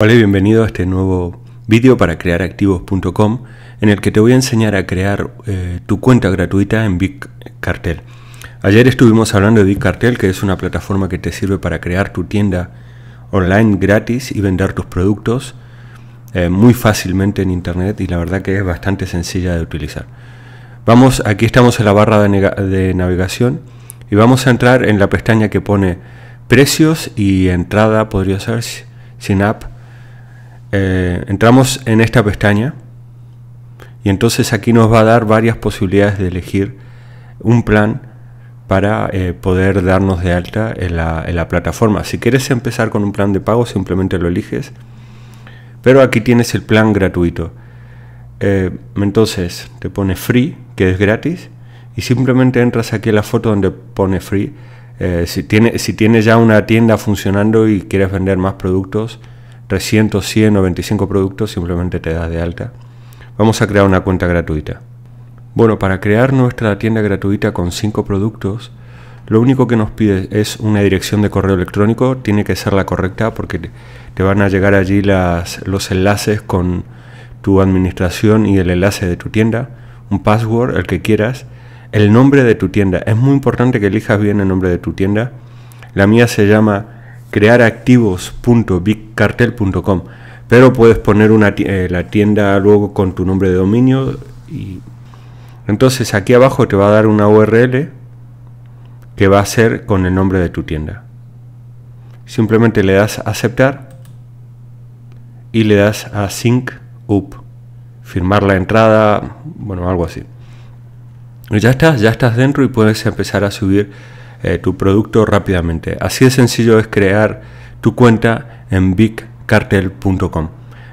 Hola y bienvenido a este nuevo vídeo para crearactivos.com en el que te voy a enseñar a crear eh, tu cuenta gratuita en big cartel Ayer estuvimos hablando de Big cartel que es una plataforma que te sirve para crear tu tienda online gratis y vender tus productos eh, muy fácilmente en internet y la verdad que es bastante sencilla de utilizar. Vamos, aquí estamos en la barra de, de navegación y vamos a entrar en la pestaña que pone precios y entrada, podría ser, sin app eh, entramos en esta pestaña y entonces aquí nos va a dar varias posibilidades de elegir un plan para eh, poder darnos de alta en la, plataforma. Si quieres empezar con un plan de pago, simplemente lo eliges. Pero aquí tienes el plan gratuito. Eh, entonces te pone free, que es gratis, y simplemente entras aquí a la foto donde pone free. si, tiene, si tienes ya una tienda funcionando y quieres vender más productos, 300, 100 o 25 productos, simplemente te das de alta. Vamos a crear una cuenta gratuita. Bueno, para crear nuestra tienda gratuita con 5 productos, lo único que nos pide es una dirección de correo electrónico, tiene que ser la correcta porque te van a llegar allí los enlaces con tu administración y el enlace de tu tienda, un password, el que quieras, el nombre de tu tienda. Es muy importante que elijas bien el nombre de tu tienda. La mía se llama crearactivos.bigcartel.com, pero puedes poner una, eh, la tienda luego con tu nombre de dominio y entonces aquí abajo te va a dar una URL que va a ser con el nombre de tu tienda. Simplemente le das a aceptar y le das a sync up, firmar la entrada, bueno, algo así. ya estás, ya estás dentro y puedes empezar a subir eh, tu producto rápidamente. Así de sencillo es crear tu cuenta en bigcartel.com.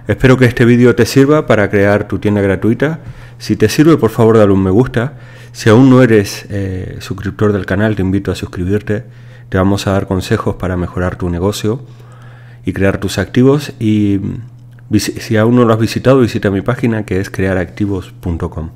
Espero que este vídeo te sirva para crear tu tienda gratuita. Si te sirve, por favor, dale un me gusta. Si aún no eres eh, suscriptor del canal, te invito a suscribirte. Te vamos a dar consejos para mejorar tu negocio y crear tus activos. Y si aún no lo has visitado, visita mi página que es crearactivos.com.